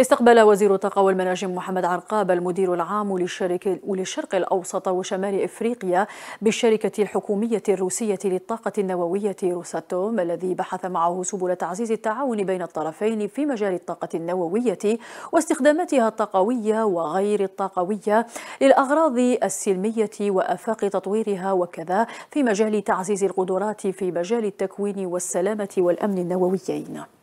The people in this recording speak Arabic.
استقبل وزير الطاقة والمناجم محمد عرقاب المدير العام للشركة وللشرق الأوسط وشمال إفريقيا بالشركة الحكومية الروسية للطاقة النووية روساتوم الذي بحث معه سبل تعزيز التعاون بين الطرفين في مجال الطاقة النووية واستخداماتها الطاقوية وغير الطاقوية للأغراض السلمية وآفاق تطويرها وكذا في مجال تعزيز القدرات في مجال التكوين والسلامة والأمن النوويين